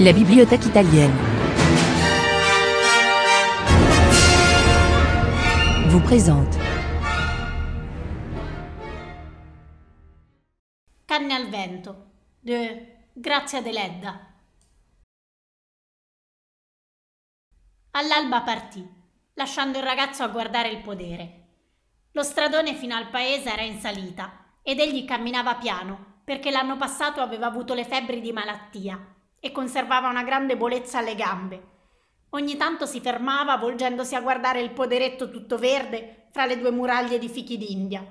la bibliothèque italienne. Vous présente. Canne al vento de Grazia Deledda. All'alba partì, lasciando il ragazzo a guardare il podere. Lo stradone fino al paese era in salita ed egli camminava piano perché l'anno passato aveva avuto le febbri di malattia e conservava una grande debolezza alle gambe. Ogni tanto si fermava volgendosi a guardare il poderetto tutto verde fra le due muraglie di fichi d'India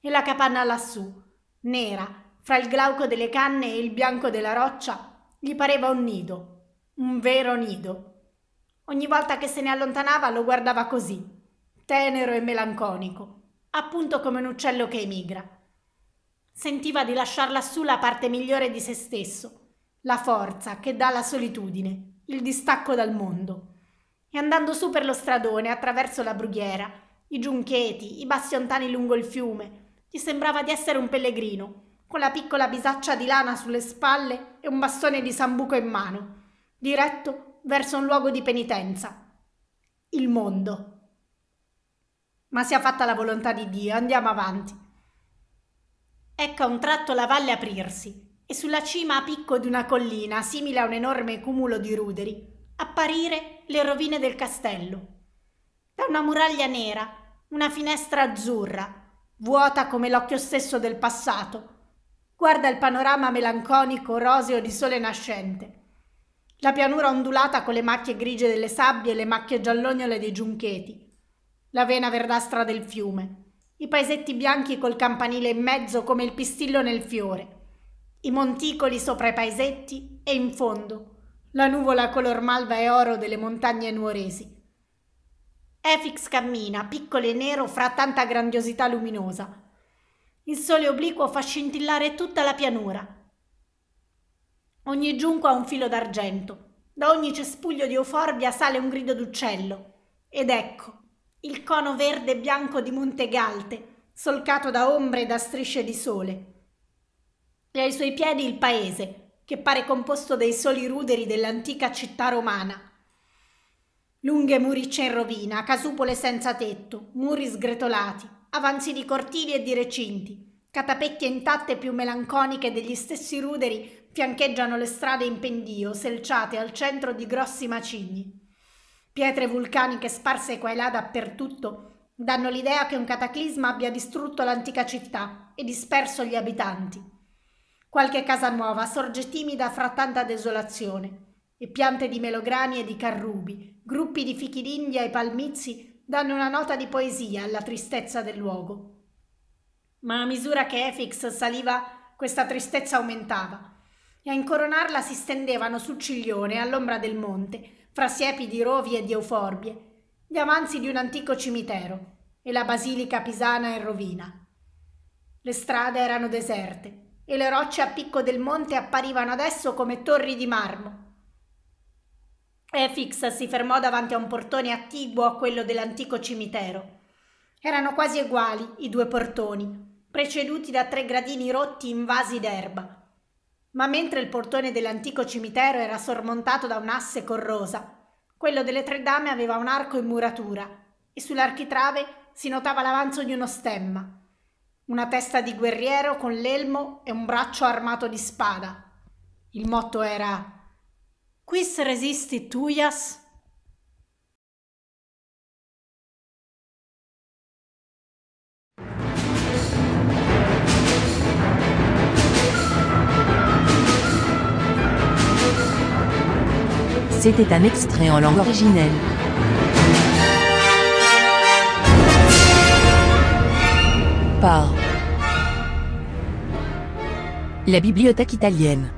e la capanna lassù, nera, fra il glauco delle canne e il bianco della roccia, gli pareva un nido, un vero nido. Ogni volta che se ne allontanava lo guardava così, tenero e melanconico, appunto come un uccello che emigra. Sentiva di lasciar lassù la parte migliore di se stesso, la forza che dà la solitudine, il distacco dal mondo. E andando su per lo stradone, attraverso la brughiera, i giuncheti, i bastiontani lungo il fiume, gli sembrava di essere un pellegrino, con la piccola bisaccia di lana sulle spalle e un bastone di sambuco in mano, diretto verso un luogo di penitenza. Il mondo. Ma sia fatta la volontà di Dio, andiamo avanti. Ecco a un tratto la valle aprirsi e sulla cima a picco di una collina, simile a un enorme cumulo di ruderi, apparire le rovine del castello. Da una muraglia nera, una finestra azzurra, vuota come l'occhio stesso del passato, guarda il panorama melanconico roseo di sole nascente. La pianura ondulata con le macchie grigie delle sabbie e le macchie giallognole dei giuncheti. La vena verdastra del fiume. I paesetti bianchi col campanile in mezzo come il pistillo nel fiore i monticoli sopra i paesetti e in fondo la nuvola color malva e oro delle montagne nuoresi. Efix cammina, piccolo e nero, fra tanta grandiosità luminosa. Il sole obliquo fa scintillare tutta la pianura. Ogni giunco ha un filo d'argento. Da ogni cespuglio di euforbia sale un grido d'uccello. Ed ecco, il cono verde e bianco di Monte Galte, solcato da ombre e da strisce di sole e ai suoi piedi il paese, che pare composto dei soli ruderi dell'antica città romana. Lunghe muricce in rovina, casupole senza tetto, muri sgretolati, avanzi di cortili e di recinti, catapecchie intatte più melanconiche degli stessi ruderi fiancheggiano le strade in pendio, selciate al centro di grossi macigni. Pietre vulcaniche sparse qua e là dappertutto danno l'idea che un cataclisma abbia distrutto l'antica città e disperso gli abitanti. Qualche casa nuova sorge timida fra tanta desolazione, e piante di melograni e di carrubi, gruppi di fichi d'India e palmizi danno una nota di poesia alla tristezza del luogo. Ma a misura che Efix saliva, questa tristezza aumentava, e a incoronarla si stendevano sul ciglione all'ombra del monte, fra siepi di rovi e di euforbie, gli avanzi di un antico cimitero e la basilica pisana in rovina. Le strade erano deserte, e le rocce a picco del monte apparivano adesso come torri di marmo. Efix si fermò davanti a un portone attiguo a quello dell'antico cimitero. Erano quasi uguali i due portoni, preceduti da tre gradini rotti invasi d'erba. Ma mentre il portone dell'antico cimitero era sormontato da un'asse corrosa, quello delle tre dame aveva un arco in muratura e sull'architrave si notava l'avanzo di uno stemma. Una testa di guerriero con l'elmo e un braccio armato di spada. Il motto era Quis resisti tuias? C'était un extrait en langue originelle. la Bibliothèque italienne.